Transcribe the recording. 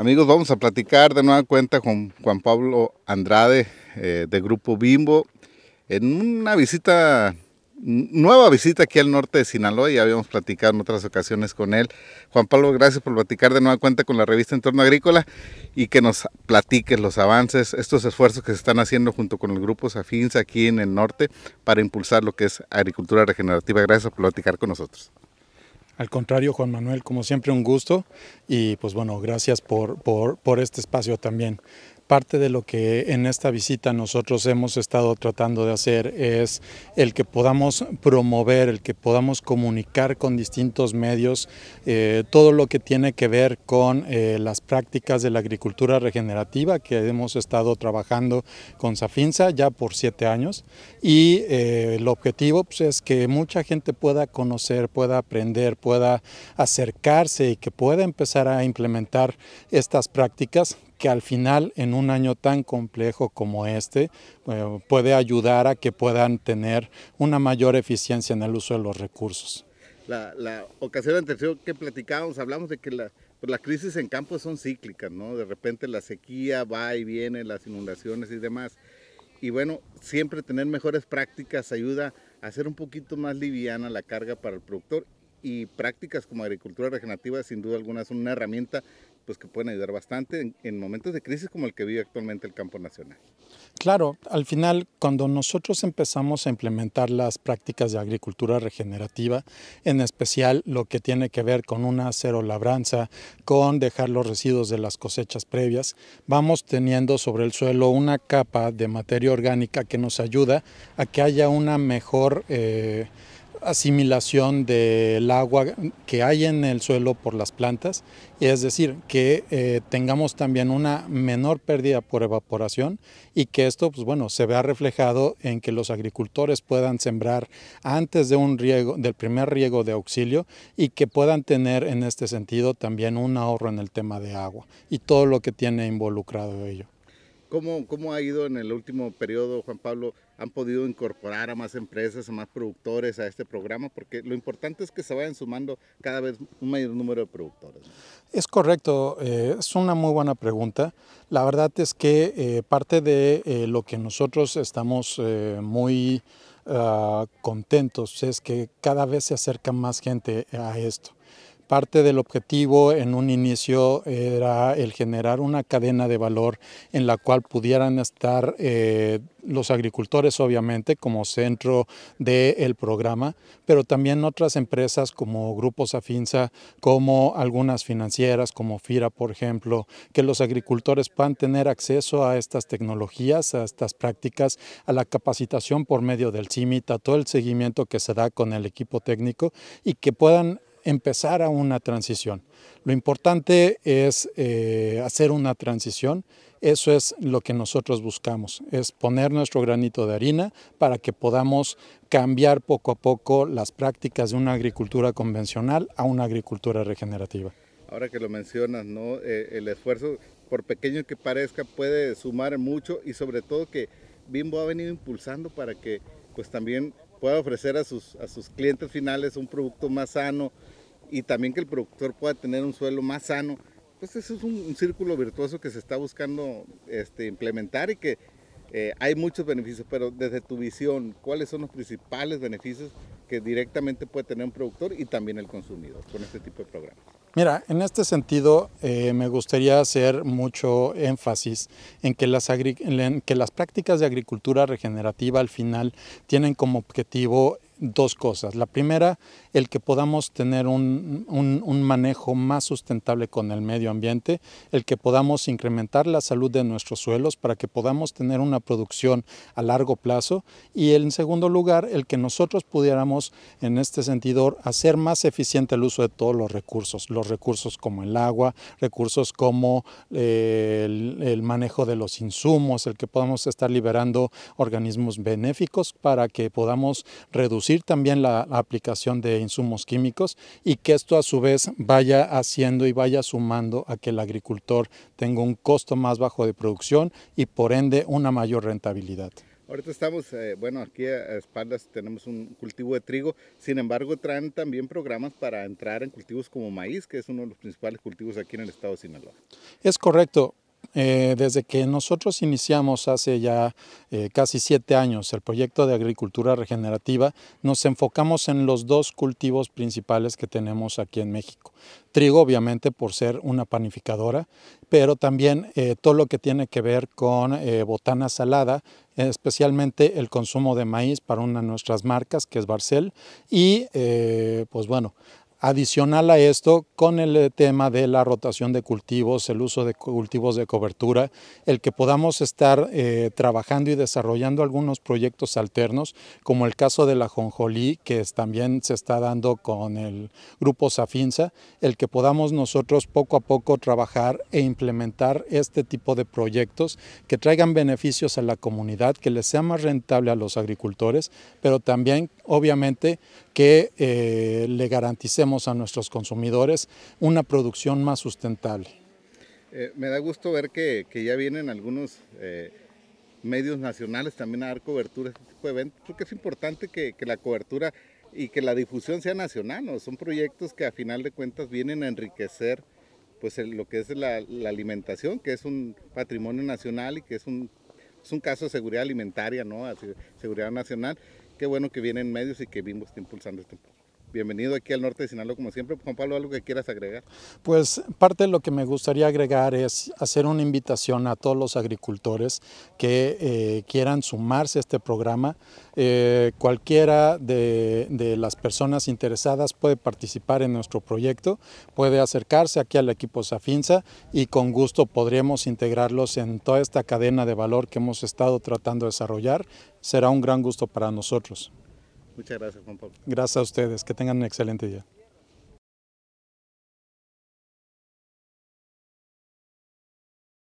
Amigos, vamos a platicar de nueva cuenta con Juan Pablo Andrade eh, de Grupo Bimbo en una visita, nueva visita aquí al norte de Sinaloa, ya habíamos platicado en otras ocasiones con él. Juan Pablo, gracias por platicar de nueva cuenta con la revista Entorno Agrícola y que nos platiques los avances, estos esfuerzos que se están haciendo junto con el Grupo afins aquí en el norte para impulsar lo que es agricultura regenerativa. Gracias por platicar con nosotros. Al contrario, Juan Manuel, como siempre un gusto y pues bueno, gracias por, por, este espacio también parte de lo que en esta visita nosotros hemos estado tratando de hacer es el que podamos promover, el que podamos comunicar con distintos medios eh, todo lo que tiene que ver con eh, las prácticas de la agricultura regenerativa que hemos estado trabajando con Safinsa ya por siete años y eh, el objetivo pues, es que mucha gente pueda conocer, pueda aprender, pueda acercarse y que pueda empezar a implementar estas prácticas que al final en un año tan complejo como este eh, puede ayudar a que puedan tener una mayor eficiencia en el uso de los recursos. La, ocasión anterior que platicábamos, hablamos de que pues, las crisis en campo son cíclicas, ¿no? De repente la sequía va y viene, las inundaciones y demás. Y bueno, siempre tener mejores prácticas ayuda a hacer un poquito más liviana la carga para el productor y prácticas como agricultura regenerativa sin duda alguna son una herramienta pues que pueden ayudar bastante en, momentos de crisis como el que vive actualmente el campo nacional. Claro, al final cuando nosotros empezamos a implementar las prácticas de agricultura regenerativa, en especial lo que tiene que ver con una cero labranza, con dejar los residuos de las cosechas previas, vamos teniendo sobre el suelo una capa de materia orgánica que nos ayuda a que haya una mejor... Eh, asimilación del agua que hay en el suelo por las plantas, es decir, que eh, tengamos también una menor pérdida por evaporación y que esto, pues bueno, se vea reflejado en que los agricultores puedan sembrar antes de un riego, del primer riego de auxilio y que puedan tener en este sentido también un ahorro en el tema de agua y todo lo que tiene involucrado ello. ¿Cómo, cómo ha ido en el último periodo, Juan Pablo, han podido incorporar a más empresas, a más productores a este programa, porque lo importante es que se vayan sumando cada vez un mayor número de productores. Es correcto, eh, es una muy buena pregunta. La verdad es que eh, parte de eh, lo que nosotros estamos muy ah, contentos es que cada vez se acerca más gente a esto. Parte del objetivo en un inicio era el generar una cadena de valor en la cual pudieran estar eh, los agricultores, obviamente, como centro del programa, pero también otras empresas como Grupos Afinsa, como algunas financieras, como FIRA, por ejemplo, que los agricultores puedan tener acceso a estas tecnologías, a estas prácticas, a la capacitación por medio del CIMIT, a todo el seguimiento que se da con el equipo técnico y que puedan Empezar a una transición. Lo importante es eh, hacer una transición, eso es lo que nosotros buscamos, es poner nuestro granito de harina para que podamos cambiar poco a poco las prácticas de una agricultura convencional a una agricultura regenerativa. Ahora que lo mencionas, ¿no? Eh, el esfuerzo, por pequeño que parezca, puede sumar mucho y sobre todo que Bimbo ha venido impulsando para que pues también pueda ofrecer a sus, a sus clientes finales un producto más sano, y también que el productor pueda tener un suelo más sano. Pues eso es un, círculo virtuoso que se está buscando este, implementar y que eh, hay muchos beneficios, pero desde tu visión, ¿cuáles son los principales beneficios que directamente puede tener un productor y también el consumidor con este tipo de programas? Mira, en este sentido eh, me gustaría hacer mucho énfasis en que, las en que las prácticas de agricultura regenerativa al final tienen como objetivo dos cosas. La primera, el que podamos tener un, un, manejo más sustentable con el medio ambiente, el que podamos incrementar la salud de nuestros suelos para que podamos tener una producción a largo plazo y en segundo lugar, el que nosotros pudiéramos en este sentido hacer más eficiente el uso de todos los recursos, los recursos como el agua, recursos como eh, el manejo de los insumos, el que podamos estar liberando organismos benéficos para que podamos reducir también la, aplicación de insumos químicos y que esto a su vez vaya haciendo y vaya sumando a que el agricultor tenga un costo más bajo de producción y por ende una mayor rentabilidad. Ahorita estamos, eh, bueno, aquí a espaldas tenemos un cultivo de trigo, sin embargo traen también programas para entrar en cultivos como maíz, que es uno de los principales cultivos aquí en el estado de Sinaloa. Es correcto, eh, desde que nosotros iniciamos hace ya eh, casi siete años el proyecto de agricultura regenerativa, nos enfocamos en los dos cultivos principales que tenemos aquí en México. Trigo, obviamente, por ser una panificadora, pero también eh, todo lo que tiene que ver con botana salada, especialmente el consumo de maíz para una de nuestras marcas, que es Barcel, y pues bueno, Adicional a esto, con el eh, tema de la rotación de cultivos, el uso de cultivos de cobertura, el que podamos estar eh, trabajando y desarrollando algunos proyectos alternos, como el caso de la jonjolí, que también se está dando con el grupo Safinza, el que podamos nosotros poco a poco trabajar e implementar este tipo de proyectos que traigan beneficios a la comunidad, que les sea más rentable a los agricultores, pero también obviamente que eh, le garanticemos a nuestros consumidores una producción más sustentable. Eh, me da gusto ver que, ya vienen algunos eh, medios nacionales también a dar cobertura a este tipo de eventos. Creo que es importante que, la cobertura y que la difusión sea nacional, Son proyectos que a final de cuentas vienen a enriquecer pues lo que es la, alimentación, que es un patrimonio nacional y que es un, caso de seguridad alimentaria, ¿no? seguridad nacional qué bueno que vienen medios y que vimos está impulsando este empuje. Bienvenido aquí al norte de Sinaloa, como siempre. Juan Pablo, ¿algo que quieras agregar? Pues parte de lo que me gustaría agregar es hacer una invitación a todos los agricultores que eh, quieran sumarse a este programa. Eh, cualquiera de, las personas interesadas puede participar en nuestro proyecto, puede acercarse aquí al equipo Safinza y con gusto podríamos integrarlos en toda esta cadena de valor que hemos estado tratando de desarrollar. Será un gran gusto para nosotros. Muchas gracias, Juan Pablo. Gracias a ustedes. Que tengan un excelente día.